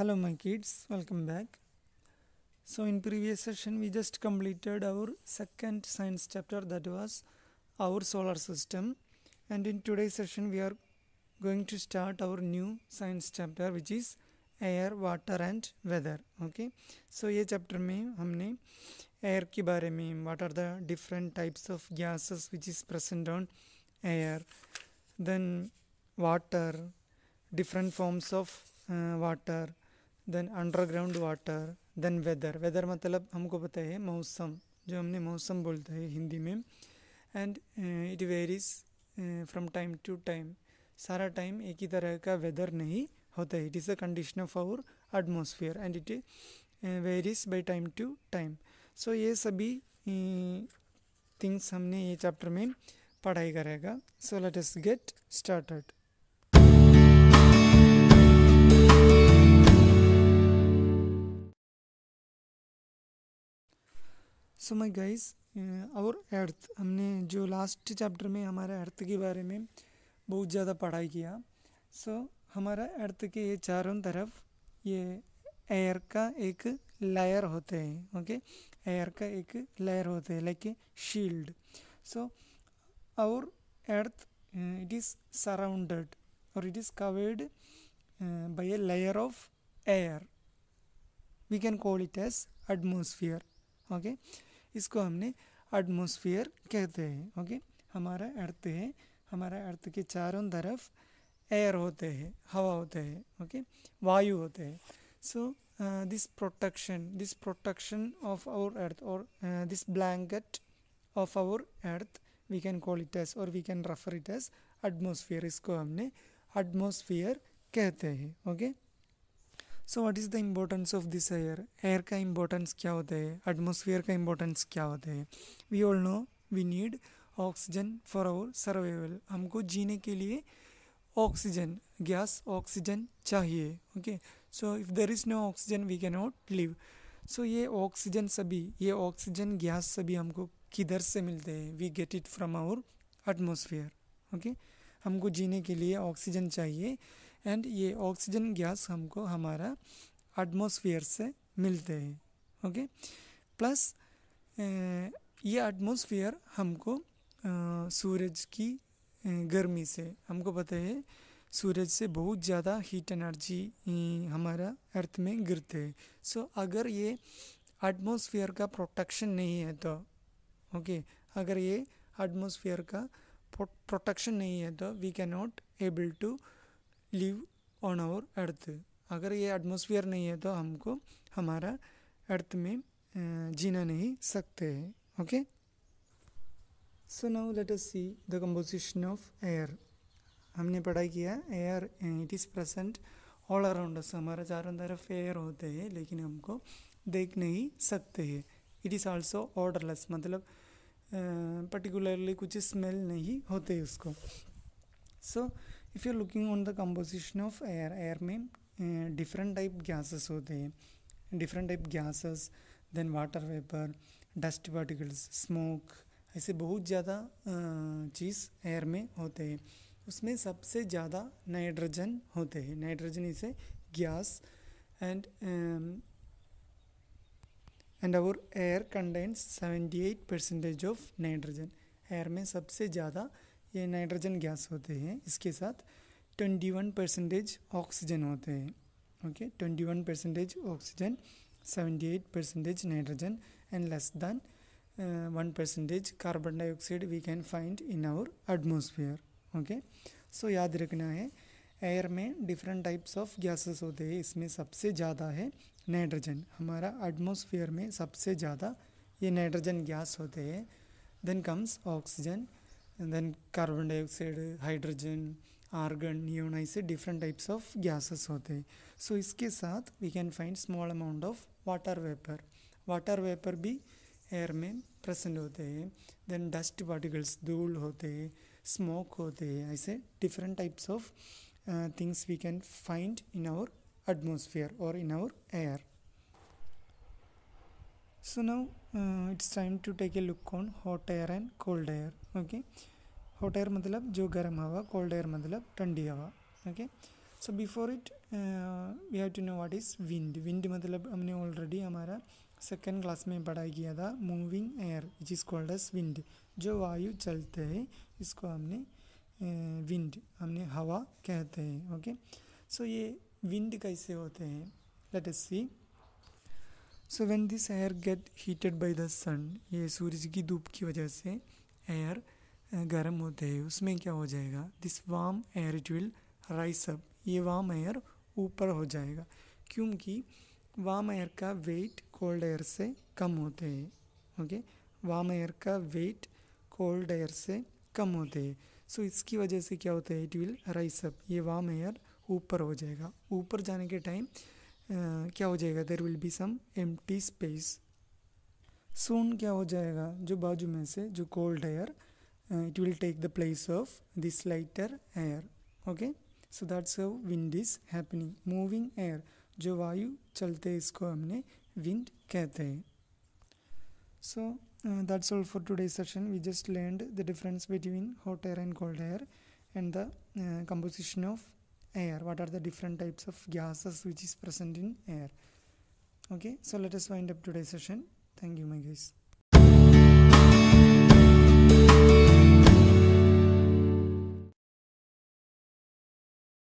hello my kids welcome back so in previous session we just completed our second science chapter that was our solar system and in today's session we are going to start our new science chapter which is air water and weather okay so a chapter mein humne air what are the different types of gases which is present on air then water different forms of uh, water then underground water then weather weather मतलब हमको पता है मौसम जो हमने मौसम बोलते हैं हिंदी में and it varies from time to time सारा टाइम एक ही तरह का वेदर नहीं होता है it is a condition of our atmosphere and it varies by time to time so ये सभी थिंग्स uh, हमने ये चैप्टर में पढ़ाई करेगा so let us get started so my guys और अर्थ हमने जो लास्ट चैप्टर में हमारा अर्थ के बारे में बहुत ज़्यादा पढ़ाई किया सो so, हमारा अर्थ के ये चारों तरफ ये एयर का एक लायर होते हैं ओके एयर का एक लेयर होते हैं लाइक ए शील्ड सो और अर्थ इट इज़ सराउंडेड और it is covered by a layer of air we can call it as atmosphere okay इसको हमने एटमोसफियर कहते हैं ओके हमारा अर्थ है हमारा अर्थ के चारों तरफ एयर होते हैं हवा होते हैं ओके वायु होते हैं so this protection this protection of our earth और this blanket of our earth we can call it as और we can refer it as atmosphere इसको हमने एटमोसफियर कहते हैं okay okay? So what is the importance of this air air का importance क्या होता है एटमोसफियर का इम्पोर्टेंस क्या होता है we all know we need oxygen for our survival हमको जीने के लिए ऑक्सीजन गैस ऑक्सीजन चाहिए okay so if there is no oxygen we can not live so ये ऑक्सीजन सभी ये ऑक्सीजन गैस सभी हमको किधर से मिलते हैं we get it from our atmosphere okay हमको जीने के लिए ऑक्सीजन चाहिए एंड ये ऑक्सीजन गैस हमको हमारा एटमोसफियर से मिलते हैं ओके प्लस ये एटमोसफियर हमको सूरज की गर्मी से हमको पता है सूरज से बहुत ज़्यादा हीट एनर्जी हमारा अर्थ में गिरते हैं सो so, अगर ये एटमोसफियर का प्रोटेक्शन नहीं है तो ओके okay, अगर ये एटमोसफियर का प्रोटेक्शन नहीं है तो we can not able to live on our earth अगर ये एटमोसफियर नहीं है तो हमको हमारा अर्थ में जीना नहीं सकते हैं okay so now let us see the composition of air हमने पढ़ाई किया air it is present all around us हमारा चारों तरफ एयर होते हैं लेकिन हमको देख नहीं सकते हैं इट इज़ आल्सो ऑर्डरलेस मतलब पर्टिकुलरली कुछ स्मेल नहीं होते उसको so so, if you looking on the composition of air air में डिफरेंट टाइप गैसेस होते हैं different type gases then water vapour dust particles smoke ऐसे बहुत ज़्यादा uh, चीज़ एयर में होते हैं उसमें सबसे ज़्यादा नाइट्रोजन होते हैं नाइट्रोजन इसे gas and and our air seventy eight percentage of nitrogen air में सबसे ज़्यादा ये नाइट्रोजन गैस होते हैं इसके साथ ट्वेंटी वन परसेंटेज ऑक्सीजन होते हैं okay twenty one percentage oxygen seventy eight percentage nitrogen and less than one percentage carbon dioxide we can find in our atmosphere okay so याद रखना है एयर में डिफरेंट टाइप्स ऑफ गैसेस होते हैं इसमें सबसे ज़्यादा है नाइट्रोजन हमारा एटमोसफियर में सबसे ज़्यादा ये नाइट्रोजन गैस होते हैं then comes oxygen and then carbon dioxide hydrogen argon neon ऐसे different types of gases hote so iske sath we can find small amount of water vapor water vapor bhi air mein present hote then dust particles dhool hote smoke hote i ऐसे different types of uh, things we can find in our atmosphere or in our air so now uh, it's time to take a look on hot air and cold air okay hot air matlab jo garam hawa cold air matlab thandi hawa okay so before it uh, we have to know what is wind wind matlab humne already hamara second class mein में kiya tha moving air which is called as wind jo vayu chalte hai isko humne uh, wind humne hawa kehte हैं okay so ye wind kaise hote hain let us see so when this air get heated by the sun ये सूरज की धूप की वजह से air गर्म होते हैं उसमें क्या हो जाएगा this warm air it will rise up ये वाम एयर ऊपर हो जाएगा क्योंकि वाम एयर का वेट कोल्ड एयर से कम होते हैं ओके वाम एयर का वेट कोल्ड एयर से कम होते हैं सो so, इसकी वजह से क्या होता है इट विल राइस अप ये वाम एयर ऊपर हो जाएगा ऊपर जाने के टाइम क्या हो जाएगा देर विल बी सम एम स्पेस सोन क्या हो जाएगा जो बाजू में से जो cold air it will take the place of this lighter air okay so that's how wind is happening moving air जो वायु चलते इसको हमने विंड कहते हैं so that's all for today session we just learned the difference between hot air and cold air and the composition of air what are the different types of gases which is present in air okay so let us wind up today's session thank you my guys